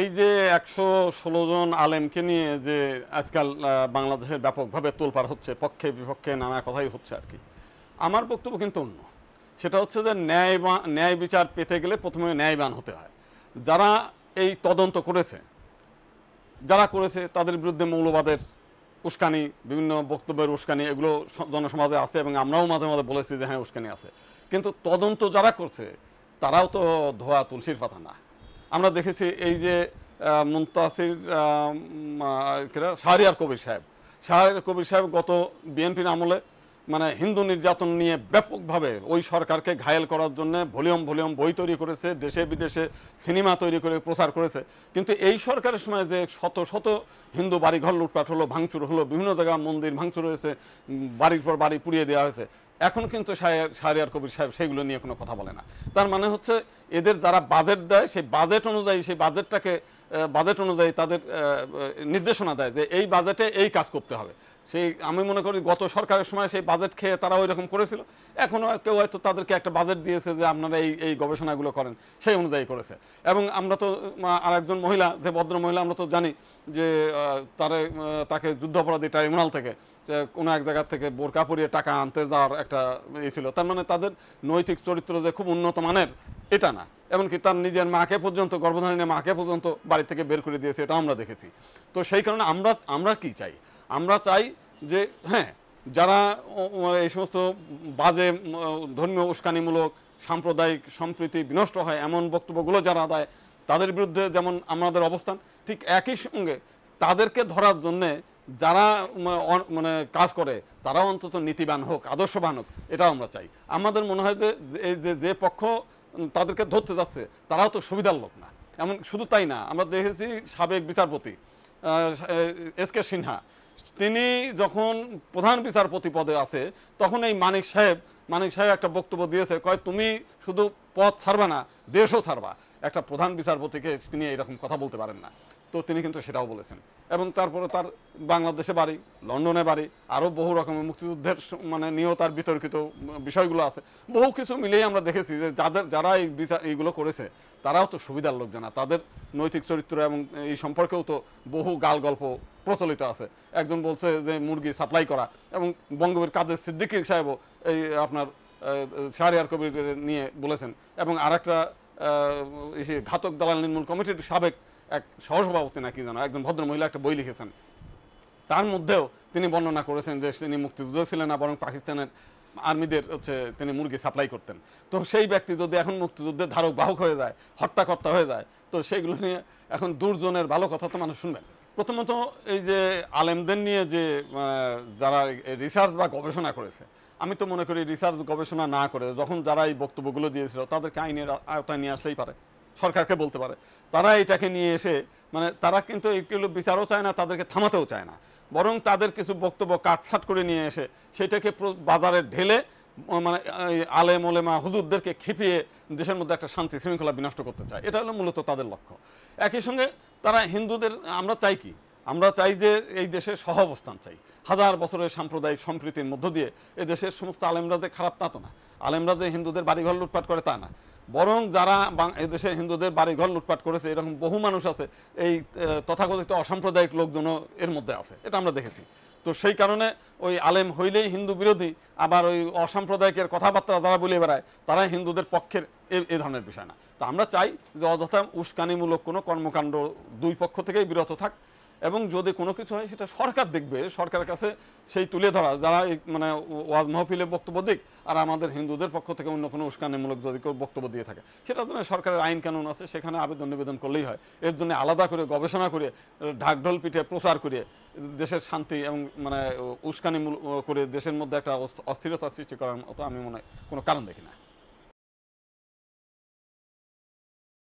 এই যে একশো ষোলো জন আলেমকে নিয়ে যে আজকাল বাংলাদেশের ব্যাপকভাবে তোলপাড় হচ্ছে পক্ষে বিপক্ষে নানা কথাই হচ্ছে আর কি আমার বক্তব্য কিন্তু অন্য সেটা হচ্ছে যে ন্যায় ন্যায় বিচার পেতে গেলে প্রথমে ন্যায়বান হতে হয় যারা এই তদন্ত করেছে যারা করেছে তাদের বিরুদ্ধে মৌলবাদের উস্কানি বিভিন্ন বক্তব্যের উস্কানি এগুলো জনসমাজে আছে এবং আমরাও মাঝে মাঝে বলেছি যে হ্যাঁ উস্কানি আছে কিন্তু তদন্ত যারা করছে তারাও তো ধোয়া তুলসীর পাতা না আমরা দেখেছি এই যে মুন্তাসির শাহরিয়ার কবির সাহেব সাহারিয়ার কবির সাহেব গত বিএনপির আমলে মানে হিন্দু নির্যাতন নিয়ে ব্যাপকভাবে ওই সরকারকে ঘায়েল করার জন্য ভলিউম ভলিউম বই তৈরি করেছে দেশে বিদেশে সিনেমা তৈরি করে প্রচার করেছে কিন্তু এই সরকারের সময় যে শত শত হিন্দু বাড়িঘর লুটপাট হলো ভাঙচুর হলো বিভিন্ন জায়গায় মন্দির ভাঙচুর হয়েছে বাড়ির পর বাড়ি পুড়িয়ে দেওয়া হয়েছে এখন কিন্তু শাহরিয়ার কবির সাহেব সেগুলো নিয়ে কোনো কথা বলে না তার মানে হচ্ছে এদের যারা বাজেট দেয় সেই বাজেট অনুযায়ী সেই বাজেটটাকে বাজেট অনুযায়ী তাদের নির্দেশনা দেয় যে এই বাজেটে এই কাজ করতে হবে সেই আমি মনে করি গত সরকারের সময় সেই বাজেট খেয়ে তারা ওই রকম করেছিল এখনও কেউ হয়তো তাদেরকে একটা বাজেট দিয়েছে যে আপনারা এই এই গবেষণাগুলো করেন সেই অনুযায়ী করেছে এবং আমরা তো আর একজন মহিলা যে ভদ্র মহিলা আমরা তো জানি যে তারে তাকে যুদ্ধাপরাধী ট্রাইব্যুনাল থেকে কোনো এক জায়গার থেকে বোরকা পরিয়ে টাকা আনতে যাওয়ার একটা ইয়ে ছিল তার মানে তাদের নৈতিক চরিত্র যে খুব উন্নত মানের এটা না এমনকি তার নিজের মাকে পর্যন্ত গর্ভধারণে মাকে পর্যন্ত বাড়ি থেকে বের করে দিয়েছে এটা আমরা দেখেছি তো সেই কারণে আমরা আমরা কি চাই আমরা চাই যে হ্যাঁ যারা এই সমস্ত বাজে ধর্মীয় উস্কানিমূলক সাম্প্রদায়িক সম্প্রীতি বিনষ্ট হয় এমন বক্তব্যগুলো যারা দেয় তাদের বিরুদ্ধে যেমন আমাদের অবস্থান ঠিক একই সঙ্গে তাদেরকে ধরার জন্যে যারা মানে কাজ করে তারা অন্তত নীতিবান হোক আদর্শবান হোক এটাও আমরা চাই আমাদের মনে হয় যে এই যে যে পক্ষ তাদেরকে ধরতে যাচ্ছে তারাও তো সুবিধার লোক না এমন শুধু তাই না আমরা দেখেছি সাবেক বিচারপতি এস কে সিনহা তিনি যখন প্রধান বিচারপতি পদে আছে তখন এই মানিক সাহেব মানিক সাহেব একটা বক্তব্য দিয়েছে কয় তুমি শুধু পদ ছাড়বা না দেশও ছাড়বা একটা প্রধান বিচারপতিকে তিনি এরকম কথা বলতে পারেন না তো তিনি কিন্তু সেটাও বলেছেন এবং তারপরে তার বাংলাদেশে বাড়ি লন্ডনে বাড়ি আরও বহু রকমের মুক্তিযুদ্ধের মানে নিয়েও তার বিতর্কিত বিষয়গুলো আছে বহু কিছু মিলেই আমরা দেখেছি যে যাদের যারা এই বিচার এইগুলো করেছে তারাও তো সুবিধার লোক জানা তাদের নৈতিক চরিত্র এবং এই সম্পর্কেও তো বহু গাল গল্প প্রচলিত আছে একজন বলছে যে মুরগি সাপ্লাই করা এবং বঙ্গবীর কাদের সিদ্দিকী সাহেবও এই আপনার শাহরিয়ার কবির নিয়ে বলেছেন এবং আর একটা ঘাতক দালাল নির্মূল কমিটির সাবেক এক সহসভাপতি নাকি যেন একজন ভদ্রমহিলা একটা বই লিখেছেন তার মধ্যেও তিনি বর্ণনা করেছেন যে তিনি মুক্তিযুদ্ধ ছিলেন না বরং পাকিস্তানের আর্মিদের হচ্ছে তিনি মুরগি সাপ্লাই করতেন তো সেই ব্যক্তি যদি এখন মুক্তিযুদ্ধের ধারক বাহক হয়ে যায় হত্যাকর্তা হয়ে যায় তো সেইগুলো নিয়ে এখন দুর্জনের ভালো কথা তো মানুষ শুনবেন প্রথমত এই যে আলেমদের নিয়ে যে যারা রিসার্চ বা গবেষণা করেছে আমি তো মনে করি রিসার্চ গবেষণা না করে যখন যারা এই বক্তব্যগুলো দিয়েছিল তাদেরকে আইনের আওতায় নিয়ে আসলেই পারে সরকারকে বলতে পারে তারা এটাকে নিয়ে এসে মানে তারা কিন্তু এগুলো বিচারও চায় না তাদেরকে থামাতেও চায় না বরং তাদের কিছু বক্তব্য কাটছাট করে নিয়ে এসে সেটাকে বাজারে ঢেলে মানে আলেম ওলেমা হুজুরদেরকে খেপিয়ে দেশের মধ্যে একটা শান্তি শৃঙ্খলা বিনষ্ট করতে চায় এটা হলো মূলত তাদের লক্ষ্য একই সঙ্গে তারা হিন্দুদের আমরা চাই কি আমরা চাই যে এই দেশে সহ অবস্থান চাই হাজার বছরের সাম্প্রদায়িক সম্প্রীতির মধ্য দিয়ে এ দেশের সমস্ত আলেমরাজে খারাপ তা তো না আলেমরাজে হিন্দুদের বাড়িঘর লুটপাট করে তা না বরং যারা এদেশে হিন্দুদের বাড়িঘর লুটপাট করেছে এরকম বহু মানুষ আছে এই তথাকথিত অসাম্প্রদায়িক লোকজনও এর মধ্যে আছে এটা আমরা দেখেছি তো সেই কারণে ওই আলেম হইলেই হিন্দু বিরোধী আবার ওই অসাম্প্রদায়িকের কথাবার্তা যারা বলে বেড়ায় তারা হিন্দুদের পক্ষের এ ধরনের বিষয় না তো আমরা চাই যে অযথা উস্কানিমূলক কোনো কর্মকাণ্ড দুই পক্ষ থেকেই বিরত থাক এবং যদি কোনো কিছু হয় সেটা সরকার দেখবে সরকারের কাছে সেই তুলে ধরা যারা মানে ওয়াজ মাহফিলে বক্তব্য দিক আর আমাদের হিন্দুদের পক্ষ থেকে অন্য কোনো উস্কানিমূলক যদি কেউ বক্তব্য দিয়ে থাকে সেটার জন্য সরকারের আইন কানুন আছে সেখানে আবেদন নিবেদন করলেই হয় এর জন্য আলাদা করে গবেষণা করে ঢাকঢোল পিঠে প্রচার করে দেশের শান্তি এবং মানে উস্কানিমূল করে দেশের মধ্যে একটা অস্থিরতা সৃষ্টি করার মতো আমি মনে কোনো কারণ দেখি না